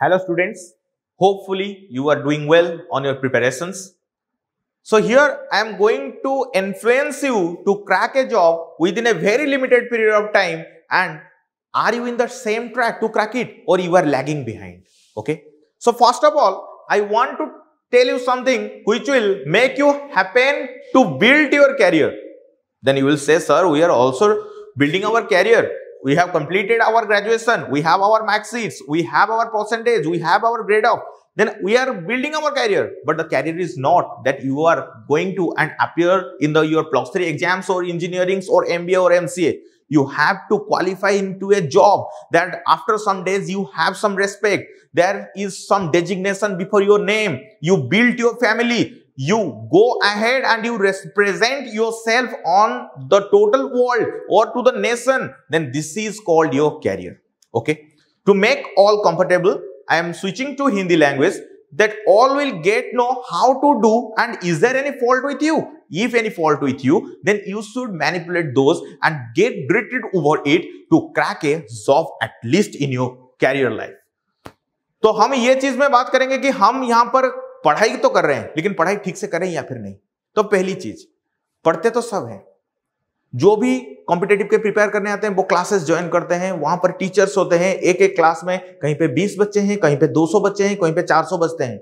Hello students, hopefully you are doing well on your preparations. So here I am going to influence you to crack a job within a very limited period of time and are you in the same track to crack it or you are lagging behind okay so first of all i want to tell you something which will make you happen to build your career then you will say, sir, we are also building our career. We have completed our graduation. We have our max seats. We have our percentage. We have our grade up. Then we are building our career. But the career is not that you are going to and appear in the your plus three exams or engineerings or MBA or MCA. You have to qualify into a job that after some days you have some respect. There is some designation before your name. You built your family you go ahead and you represent yourself on the total world or to the nation, then this is called your career. Okay. To make all comfortable, I am switching to Hindi language that all will get know how to do and is there any fault with you? If any fault with you, then you should manipulate those and get gritted over it to crack a job at least in your career life. So we will talk about this करेंगे कि हम यहां पढ़ाई तो कर रहे हैं लेकिन पढ़ाई ठीक से करें या फिर नहीं तो पहली चीज पढ़ते तो सब हैं जो भी कॉम्पिटेटिव के प्रिपेयर करने आते हैं वो क्लासेस ज्वाइन करते हैं वहां पर टीचर्स होते हैं एक एक क्लास में कहीं पे 20 बच्चे हैं कहीं पे 200 बच्चे हैं कहीं पे 400 बच्चे हैं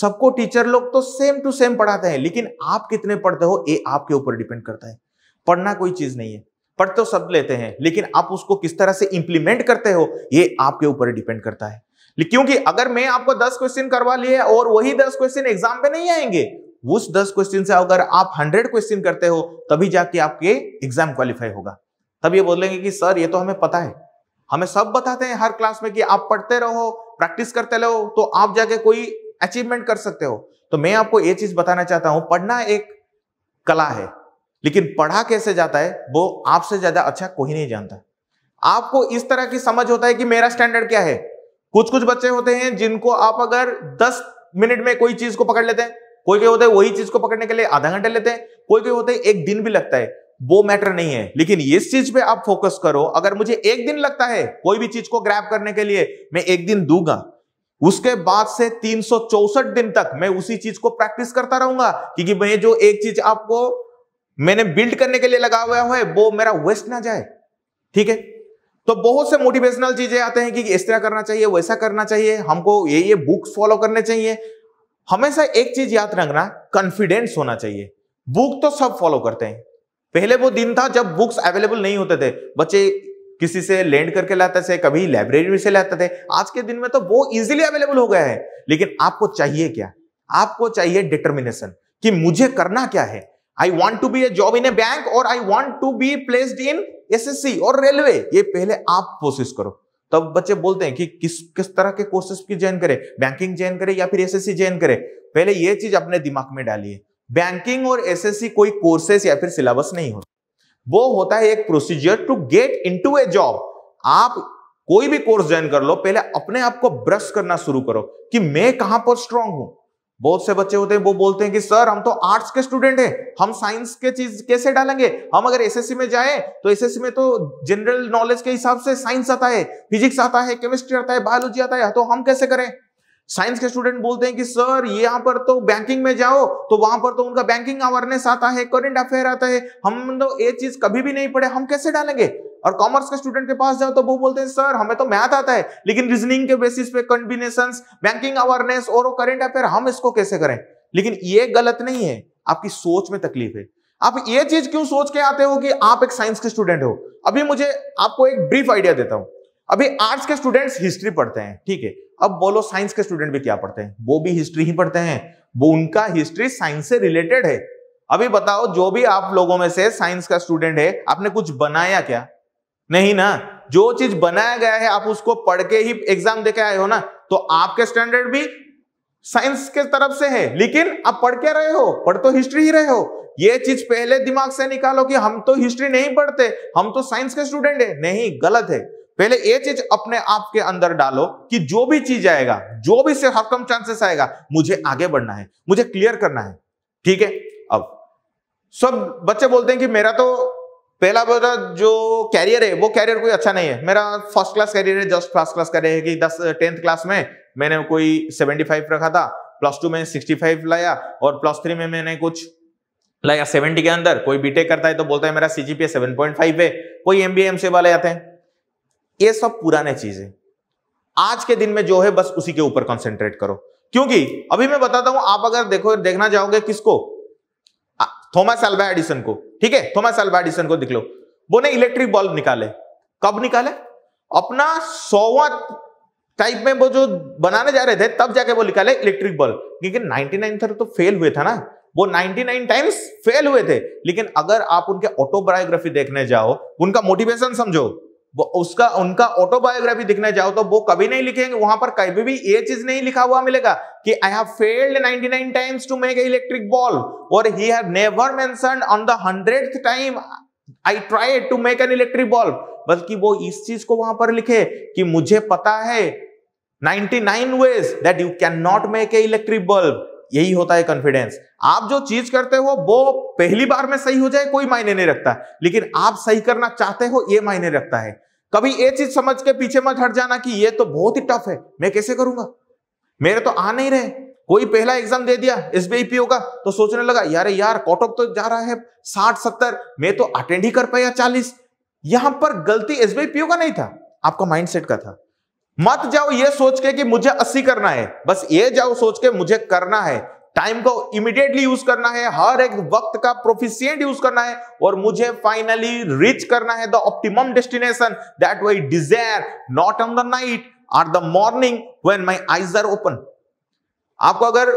सबको टीचर लोग तो सेम टू सेम पढ़ाते हैं लेकिन आप कितने पढ़ते हो ये आपके ऊपर डिपेंड करता है पढ़ना कोई चीज नहीं है पढ़ तो सब लेते हैं लेकिन आप उसको किस तरह से इंप्लीमेंट करते हो ये आपके ऊपर डिपेंड करता है क्योंकि अगर मैं आपको दस क्वेश्चन करवा लिए और वही दस क्वेश्चन एग्जाम पे नहीं आएंगे उस दस क्वेश्चन से अगर आप हंड्रेड क्वेश्चन करते हो तभी जाके आपके एग्जाम क्वालिफाई होगा तब ये बोलेंगे कि सर ये तो हमें पता है हमें सब बताते हैं हर क्लास में कि आप पढ़ते रहो प्रैक्टिस करते रहो तो आप जाके कोई अचीवमेंट कर सकते हो तो मैं आपको ये चीज बताना चाहता हूं पढ़ना एक कला है लेकिन पढ़ा कैसे जाता है वो आपसे ज्यादा अच्छा कोई नहीं जानता आपको इस तरह की समझ होता है कि मेरा स्टैंडर्ड क्या है कुछ कुछ बच्चे होते हैं जिनको आप अगर 10 मिनट में कोई चीज को पकड़ लेते हैं कोई कोई होते हैं वही चीज को पकड़ने के लिए आधा घंटे लेते हैं कोई कोई होते हैं एक दिन भी लगता है वो मैटर नहीं है लेकिन इस चीज पे आप फोकस करो अगर मुझे एक दिन लगता है कोई भी चीज को ग्रैप करने के लिए मैं एक दिन दूंगा उसके बाद से तीन दिन तक मैं उसी चीज को प्रैक्टिस करता रहूंगा क्योंकि मैं जो एक चीज आपको मैंने बिल्ड करने के लिए लगा हुआ है वो मेरा वेस्ट ना जाए ठीक है तो बहुत से मोटिवेशनल चीजें आते हैं कि इस तरह करना चाहिए वैसा करना चाहिए हमको ये ये बुक्स फॉलो करने चाहिए हमेशा एक चीज याद रखना कॉन्फिडेंस होना चाहिए बुक तो सब फॉलो करते हैं पहले वो दिन था जब बुक्स अवेलेबल नहीं होते थे बच्चे किसी से लैंड करके लाते थे कभी लाइब्रेरी से लाते थे आज के दिन में तो वो इजिली अवेलेबल हो गया है लेकिन आपको चाहिए क्या आपको चाहिए डिटर्मिनेशन कि मुझे करना क्या है I want to be a job in a bank और I want to be placed in C और रेलवे ये पहले आप कोशिश करो तब बच्चे बोलते हैं कि किस किस तरह के कोर्सेज की ज्वाइन करें बैंकिंग ज्वाइन करें या फिर एसएससी ज्वाइन करें पहले ये चीज अपने दिमाग में डालिए बैंकिंग और एसएससी कोई कोर्सेस या फिर सिलेबस नहीं होता वो होता है एक procedure to get into a job आप कोई भी कोर्स ज्वाइन कर लो पहले अपने आप को ब्रश करना शुरू करो कि मैं कहां पर स्ट्रांग हूं बहुत से बच्चे होते हैं वो बोलते हैं कि सर हम तो आर्ट्स के स्टूडेंट हैं हम साइंस के चीज कैसे डालेंगे हम अगर एसएससी में जाए तो एसएससी में तो जनरल नॉलेज के हिसाब से साइंस आता है फिजिक्स आता है केमिस्ट्री आता है बायोलॉजी आता है तो हम कैसे करें साइंस के स्टूडेंट बोलते हैं कि सर यहाँ पर तो बैंकिंग में जाओ तो वहां पर तो उनका बैंकिंग अवेयरनेस आता है करंट अफेयर आता है हम तो ये चीज कभी भी नहीं पढ़े हम कैसे डालेंगे और कॉमर्स के स्टूडेंट के पास जाओ तो वो बोलते हैं सर हमें तो मैथ आता है लेकिन रीजनिंग के बेसिस पे कंबिनेशन बैंकिंग अवेयरनेस और करेंट अफेयर हम इसको कैसे करें लेकिन ये गलत नहीं है आपकी सोच में तकलीफ है आप ये चीज क्यों सोच के आते हो कि आप एक साइंस के स्टूडेंट हो अभी मुझे आपको एक ब्रीफ आइडिया देता हूं अभी आर्ट्स के स्टूडेंट्स हिस्ट्री पढ़ते हैं ठीक है अब बोलो साइंस के स्टूडेंट भी क्या पढ़ते हैं वो भी हिस्ट्री ही पढ़ते हैं वो उनका हिस्ट्री साइंस से रिलेटेड है अभी बताओ जो भी आप लोगों में से साइंस का स्टूडेंट है आपने कुछ बनाया क्या नहीं ना जो चीज बनाया गया है आप उसको पढ़ के ही एग्जाम देके आए हो ना तो आपके स्टैंडर्ड भी साइंस के तरफ से है लेकिन आप पढ़ क्या रहे हो पढ़ तो हिस्ट्री ही रहे हो ये चीज पहले दिमाग से निकालो कि हम तो हिस्ट्री नहीं पढ़ते हम तो साइंस के स्टूडेंट है नहीं गलत है पहले ये चीज अपने आप के अंदर डालो कि जो भी चीज आएगा जो भी से कम चांसेस आएगा मुझे आगे बढ़ना है मुझे क्लियर करना है ठीक है अब सब बच्चे बोलते हैं कि मेरा तो पहला मेरा जो कैरियर है वो कैरियर कोई अच्छा नहीं है मेरा फर्स्ट क्लास कैरियर है जस्ट फर्स्ट क्लास कैरियर है कि दस टेंथ क्लास में मैंने कोई सेवेंटी फाइव रखा था प्लस टू में सिक्सटी फाइव लाया और प्लस थ्री में मैंने कुछ लाया सेवेंटी के अंदर कोई बीटेक करता है तो बोलता है मेरा C G seven point five है कोई एम बी एम से वाले आते हैं ये सब पुराने चीज है आज के दिन में जो है बस उसी के ऊपर कॉन्सेंट्रेट करो क्योंकि अभी मैं बताता हूं आप अगर देखो देखना चाहोगे किसको थॉमस एल्वा एडिसन को ठीक है थॉमस एल्वा एडिसन को दिख लो वो ने इलेक्ट्रिक बल्ब निकाले कब निकाले अपना सौवा टाइप में वो जो बनाने जा रहे थे तब जाके वो निकाले इलेक्ट्रिक बल्ब क्योंकि 99 थर तो फेल हुए था ना वो 99 टाइम्स फेल हुए थे लेकिन अगर आप उनके ऑटोबायोग्राफी देखने जाओ उनका मोटिवेशन समझो उसका उनका ऑटोबायोग्राफी दिखना चाहो तो वो कभी नहीं लिखेंगे वहां पर कभी भी ये चीज नहीं लिखा हुआ मिलेगा कि I have failed 99 times to make electric ball और he have never mention on the hundred time I try to make an electric ball बल्कि वो इस चीज को वहां पर लिखे कि मुझे पता है 99 ways that you can not make a electric bulb यही होता है कॉन्फिडेंस आप जो चीज करते हो वो पहली बार में सही हो जाए कोई मायने नहीं रखता लेकिन आप सही करना चाहते हो ये मायने रखता है कभी ये चीज समझ के पीछे मत हट जाना कि ये तो बहुत ही टफ है मैं कैसे करूंगा मेरे तो आ नहीं रहे कोई पहला एग्जाम दे दिया एस बी पीओ का तो सोचने लगा यार यार कॉट ऑफ तो जा रहा है साठ सत्तर मैं तो अटेंड ही कर पाया चालीस यहां पर गलती एस बी पीओ का नहीं था आपका माइंडसेट का था मत जाओ ये सोच के कि मुझे अस्सी करना है बस ये जाओ सोच के मुझे करना है टाइम को इमीडिएटली यूज करना है हर एक वक्त का प्रोफिशियंट यूज करना है और मुझे फाइनली रीच करना है the optimum destination that why desire not on the night are the morning when my eyes are open आपको अगर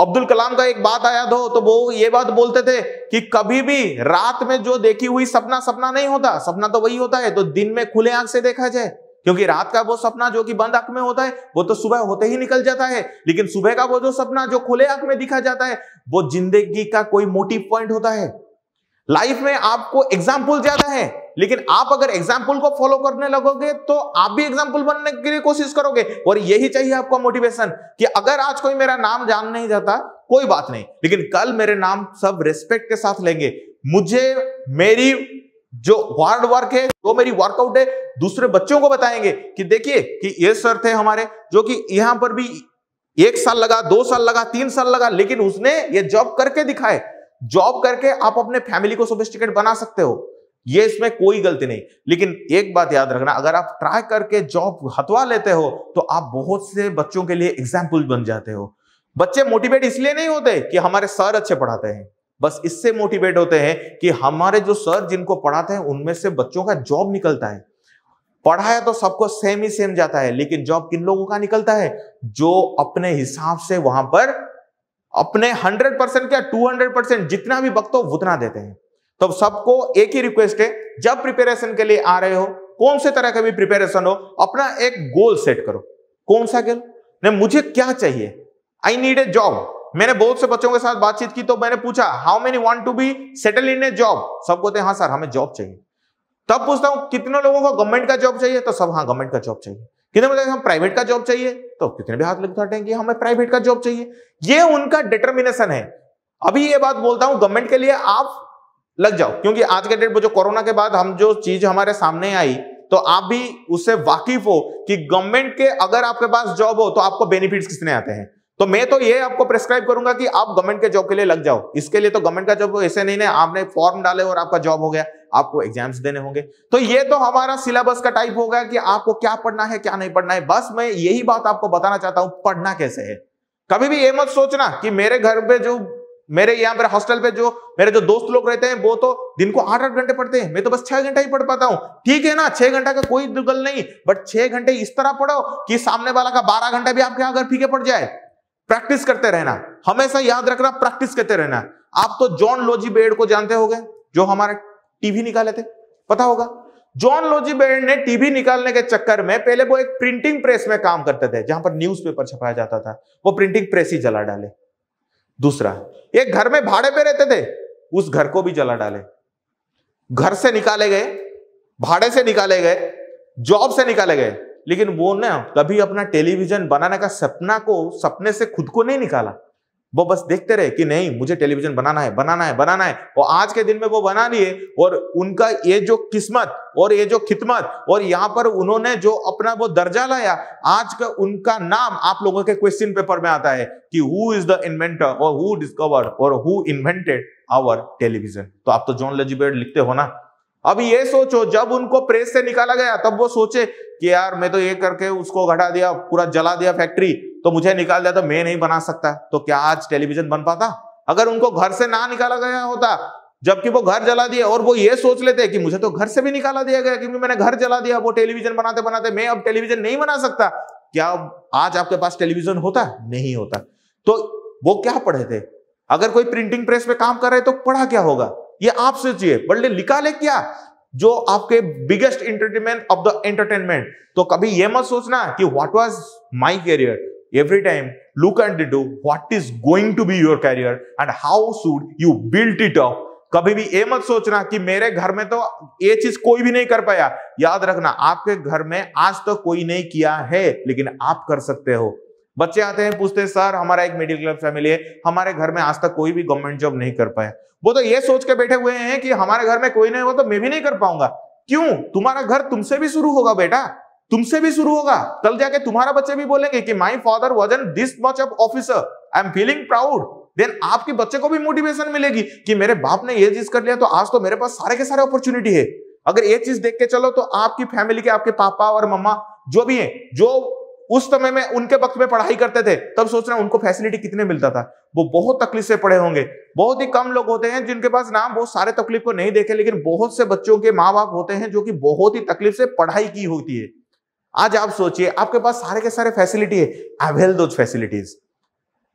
अब्दुल कलाम का एक बात आया दो तो, तो वो ये बात बोलते थे कि कभी भी रात में जो देखी हुई सपना सपना नहीं होता सपना तो वही होता है तो दिन में खुले आंख से देखा जाए क्योंकि रात का वो सपना जो कि बंद आंख में होता है वो तो सुबह होते ही निकल जाता है लेकिन सुबह का वो जो सपना जो खुले आंख में दिखा जाता है वो जिंदगी का कोई मोटिव पॉइंट होता है लाइफ में आपको एग्जाम्पल ज्यादा है लेकिन आप अगर एग्जाम्पल को फॉलो करने लगोगे तो आप भी एग्जाम्पल बनने के लिए कोशिश करोगे और यही चाहिए आपको मोटिवेशन कि अगर आज कोई मेरा नाम जान नहीं जाता कोई बात नहीं लेकिन कल मेरे नाम सब रेस्पेक्ट के साथ लेंगे मुझे मेरी जो वार्ड वर्क है जो मेरी वर्कआउट है दूसरे बच्चों को बताएंगे कि देखिए कि ये सर थे हमारे जो कि यहां पर भी एक साल लगा दो साल लगा तीन साल लगा लेकिन उसने ये जॉब करके दिखाए जॉब करके आप अपने फैमिली को सोफिस्टिकेट बना सकते हो ये इसमें कोई गलती नहीं लेकिन एक बात याद रखना अगर आप ट्राई करके जॉब हतवा लेते हो तो आप बहुत से बच्चों के लिए एग्जाम्पल बन जाते हो बच्चे मोटिवेट इसलिए नहीं होते कि हमारे सर अच्छे पढ़ाते हैं बस इससे मोटिवेट होते हैं कि हमारे जो सर जिनको पढ़ाते हैं उनमें से बच्चों का जॉब निकलता है पढ़ाया तो सबको सेम ही सेम जाता है लेकिन जॉब किन लोगों का निकलता है जो अपने हिसाब से वहां पर अपने 100 परसेंट क्या 200 परसेंट जितना भी वक्त हो उतना देते हैं तो सबको एक ही रिक्वेस्ट है जब प्रिपेरेशन के लिए आ रहे हो कौन से तरह का भी प्रिपेरेशन हो अपना एक गोल सेट करो कौन सा गोल नहीं मुझे क्या चाहिए आई नीड ए जॉब मैंने बहुत से बच्चों के साथ बातचीत की तो मैंने पूछा how many want to be settle in a job सब बोलते हैं हाँ सर हमें जॉब चाहिए तब पूछता हूँ कितने लोगों को गवर्नमेंट का जॉब चाहिए तो सब हाँ गवर्नमेंट का जॉब चाहिए कितने बोलते हम प्राइवेट का जॉब चाहिए तो कितने भी हाथ लग हटेंगे हमें प्राइवेट का जॉब चाहिए ये उनका डिटर्मिनेशन है अभी ये बात बोलता हूं गवर्नमेंट के लिए आप लग जाओ क्योंकि आज के डेट में जो कोरोना के बाद हम जो चीज हमारे सामने आई तो आप भी उससे वाकिफ हो कि गवर्नमेंट के अगर आपके पास जॉब हो तो आपको बेनिफिट्स कितने आते हैं तो मैं तो ये आपको प्रेस्क्राइब करूंगा कि आप गवर्नमेंट के जॉब के लिए लग जाओ इसके लिए तो गवर्नमेंट का जॉब ऐसे नहीं है आपने फॉर्म डाले और आपका जॉब हो गया आपको एग्जाम्स देने होंगे तो ये तो हमारा सिलेबस का टाइप होगा कि आपको क्या पढ़ना है क्या नहीं पढ़ना है बस मैं यही बात आपको बताना चाहता हूं पढ़ना कैसे है कभी भी ये मत सोचना कि मेरे घर पे जो मेरे यहाँ पर हॉस्टल पे जो मेरे जो दोस्त लोग रहते हैं वो तो दिन को आठ आठ घंटे पढ़ते हैं मैं तो बस छह घंटा ही पढ़ पाता हूँ ठीक है ना छह घंटा का कोई दुगल नहीं बट छह घंटे इस तरह पढ़ो कि सामने वाला का बारह घंटा भी आपके अगर फीके पड़ जाए प्रैक्टिस करते रहना हमेशा याद रखना प्रैक्टिस करते रहना आप तो जॉन लोजी बेड को जानते हो जो हमारे टीवी निकाले थे पता होगा जॉन लोजी बेड ने टीवी निकालने के चक्कर में पहले वो एक प्रिंटिंग प्रेस में काम करते थे जहां पर न्यूज़पेपर छपाया जाता था वो प्रिंटिंग प्रेस ही जला डाले दूसरा एक घर में भाड़े पे रहते थे उस घर को भी जला डाले घर से निकाले गए भाड़े से निकाले गए जॉब से निकाले गए लेकिन वो ना कभी अपना टेलीविजन बनाने का सपना को सपने से खुद को नहीं निकाला वो बस देखते रहे कि नहीं मुझे टेलीविजन बनाना है बनाना है बनाना है और आज के दिन में वो बना लिए और उनका ये जो किस्मत और ये जो खिदमत और यहाँ पर उन्होंने जो अपना वो दर्जा लाया आज का उनका नाम आप लोगों के क्वेश्चन पेपर में आता है कि हु इज द इन्वेंटर और हु डिस्कवर और हु इन्वेंटेड आवर टेलीविजन तो आप तो जॉन लजीबेड लिखते हो ना अब ये सोचो जब उनको प्रेस से निकाला गया तब वो सोचे कि यार मैं तो ये करके उसको घटा दिया पूरा जला दिया फैक्ट्री तो मुझे निकाल दिया तो मैं नहीं बना सकता तो क्या आज टेलीविजन बन पाता अगर उनको घर से ना निकाला गया होता जबकि वो घर जला दिया और वो ये सोच लेते कि मुझे तो घर से भी निकाला दिया गया क्योंकि मैंने घर जला दिया वो टेलीविजन बनाते बनाते मैं अब टेलीविजन नहीं बना सकता क्या आज आपके पास टेलीविजन होता नहीं होता तो वो क्या पढ़े थे अगर कोई प्रिंटिंग प्रेस में काम कर रहे तो पढ़ा क्या होगा ये आप सोचिए बल्ले लिखा ले क्या जो आपके biggest entertainment of the entertainment तो कभी यह मत सोचना कि what was my career every time look and do what is going to be your career and how should you build it up कभी भी ये मत सोचना कि मेरे घर में तो ये चीज कोई भी नहीं कर पाया याद रखना आपके घर में आज तक तो कोई नहीं किया है लेकिन आप कर सकते हो बच्चे आते हैं पूछते हैं सर हमारा एक मिडिल क्लास फैमिली है हमारे घर में आज तक कोई भी गवर्नमेंट जॉब नहीं कर पाया वो तो ये सोच के बैठे हुए हैं कि हमारे घर में कोई नहीं हो तो मैं भी नहीं कर पाऊंगा क्यों तुम्हारा घर तुमसे भी शुरू होगा बेटा तुमसे भी शुरू होगा कल जाके तुम्हारा बच्चे भी बोलेंगे कि my father was an this much of officer I am feeling proud then आपके बच्चे को भी मोटिवेशन मिलेगी कि मेरे बाप ने ये चीज कर लिया तो आज तो मेरे पास सारे के सारे अपॉर्चुनिटी है अगर ये चीज देख के चलो तो आपकी फैमिली के आपके पापा और मम्मा जो भी है जो उस समय में उनके वक्त में पढ़ाई करते थे तब सोच रहे उनको फैसिलिटी कितने मिलता था वो बहुत तकलीफ से पढ़े होंगे बहुत ही कम लोग होते हैं जिनके पास नाम बहुत सारे तकलीफ को नहीं देखे लेकिन बहुत से बच्चों के माँ बाप होते हैं जो कि बहुत ही तकलीफ से पढ़ाई की होती है आज आप सोचिए आपके पास सारे के सारे फैसिलिटी है अवेल दो फैसिलिटीज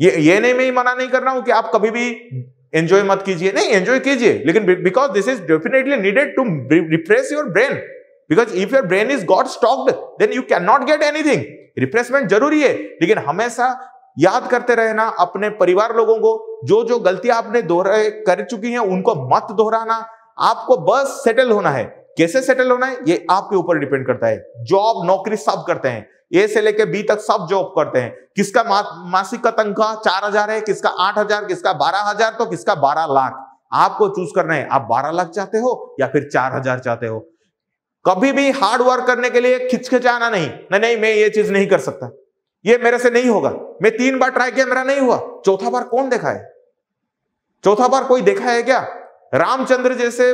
ये ये नहीं मैं मना नहीं कर रहा हूं कि आप कभी भी एंजॉय मत कीजिए नहीं एंजॉय कीजिए लेकिन because this is definitely needed to refresh your brain because if your brain is got stocked then you can not get anything refreshment जरूरी है लेकिन हमेशा याद करते रहना अपने परिवार लोगों को जो जो गलतियां आपने दोहरा कर चुकी हैं उनको मत दोहराना आपको बस सेटल होना है कैसे सेटल होना है ये आपके ऊपर डिपेंड करता है जॉब नौकरी सब करते हैं ए से लेके बी तक सब जॉब करते हैं किसका मा, मासिक का तनख्वाह चार हजार है किसका आठ हजार किसका बारह हजार तो किसका बारह लाख आपको चूज करना है आप बारह लाख चाहते हो या फिर चार हजार चाहते हो कभी भी हार्ड वर्क करने के लिए खिचखिचाना नहीं नहीं नहीं मैं ये चीज नहीं कर सकता ये मेरे से नहीं होगा मैं तीन बार ट्राई किया मेरा नहीं हुआ चौथा बार कौन देखा है चौथा बार कोई देखा है क्या रामचंद्र जैसे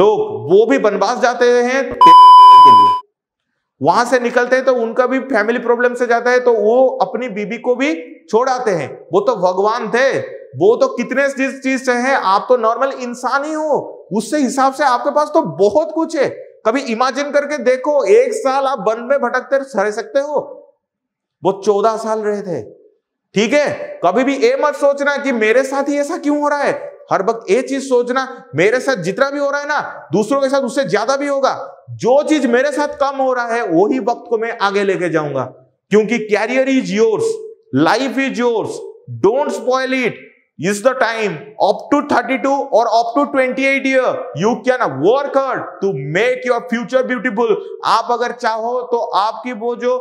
लोग वो भी बनवास जाते हैं के लिए वहां से निकलते हैं तो उनका भी फैमिली प्रॉब्लम से जाता है तो वो अपनी बीबी को भी छोड़ आते हैं वो तो भगवान थे वो तो कितने जिस चीज से है आप तो नॉर्मल इंसान ही हो उससे हिसाब से आपके पास तो बहुत कुछ है कभी इमेजिन करके देखो एक साल आप वन में भटकते रह सकते हो वो चौदह साल रहे थे ठीक है कभी भी ये मत सोचना कि मेरे साथ ही ऐसा क्यों हो रहा है हर वक्त ये चीज सोचना मेरे साथ जितना भी हो रहा है ना दूसरों के साथ उससे ज्यादा भी होगा जो चीज मेरे साथ कम हो रहा है वही वक्त को मैं आगे लेके जाऊंगा क्योंकि career is yours life is yours don't spoil it is the time up to 32 or up to 28 year you can work hard to make your future beautiful aap agar चाहो तो आपकी वो जो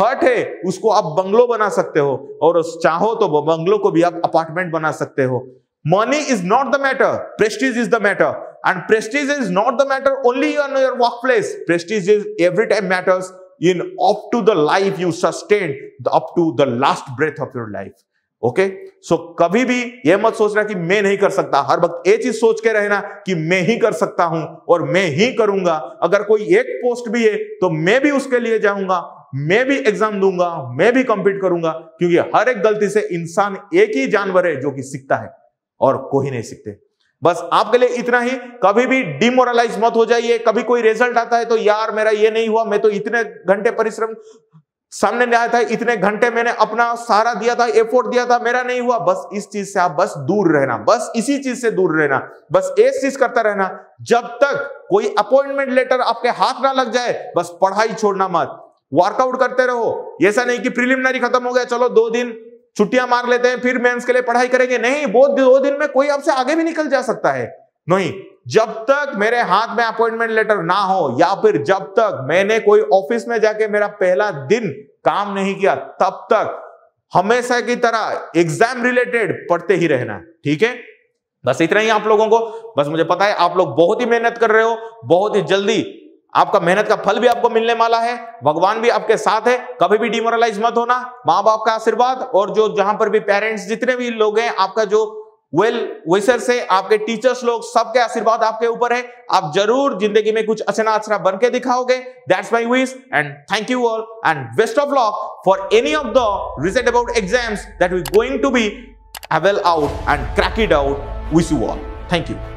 हट है उसको आप बंगलो बना सकते हो और चाहो तो बंगलो को भी आप अपार्टमेंट बना सकते हो money is not the matter prestige is the matter and prestige is not the matter only on your work place prestige is every time matters in up to the life you sustain up to the last breath of your life okay so कभी भी यह मत सोचना कि मैं नहीं कर सकता हर वक्त ये चीज सोच के रहना कि मैं ही कर सकता हूं और मैं ही करूंगा अगर कोई एक पोस्ट भी है तो मैं भी उसके लिए जाऊंगा मैं भी एग्जाम दूंगा मैं भी कंप्लीट करूंगा क्योंकि हर एक गलती से इंसान एक ही जानवर है जो कि सीखता है और कोई नहीं सीखते बस आपके लिए इतना ही कभी भी डिमोरलाइज मत हो जाइए कभी कोई रिजल्ट आता है तो यार मेरा ये नहीं हुआ मैं तो इतने घंटे परिश्रम सामने आया था इतने घंटे मैंने अपना सारा दिया था एफोर्ट दिया था मेरा नहीं हुआ बस इस चीज से आप बस दूर रहना बस इसी चीज से दूर रहना बस एक चीज करता रहना जब तक कोई अपॉइंटमेंट लेटर आपके हाथ ना लग जाए बस पढ़ाई छोड़ना मत वर्कआउट करते रहो ऐसा नहीं कि प्रिलिमिनरी खत्म हो गया चलो दो दिन छुट्टियां मार लेते हैं फिर मेंस के लिए पढ़ाई करेंगे नहीं बहुत दो दिन में कोई आपसे आगे भी निकल जा सकता है नहीं जब तक मेरे हाथ में अपॉइंटमेंट लेटर ना हो या फिर जब तक मैंने कोई ऑफिस में जाके मेरा पहला दिन काम नहीं किया तब तक हमेशा की तरह एग्जाम रिलेटेड पढ़ते ही रहना ठीक है बस इतना ही आप लोगों को बस मुझे पता है आप लोग बहुत ही मेहनत कर रहे हो बहुत ही जल्दी आपका मेहनत का फल भी आपको मिलने वाला है भगवान भी आपके साथ है कभी भी डिमोरलाइज मत होना माँ बाप का आशीर्वाद और जो जहां पर भी पेरेंट्स जितने भी लोग हैं आपका जो वेल विशर से आपके टीचर्स लोग सबके आशीर्वाद आपके ऊपर है आप जरूर जिंदगी में कुछ अच्छा ना अच्छा बन के दिखाओगे that's my wish and thank you all and best of luck for any of the result about exams that we going to be avail out and crack it out wish you all thank you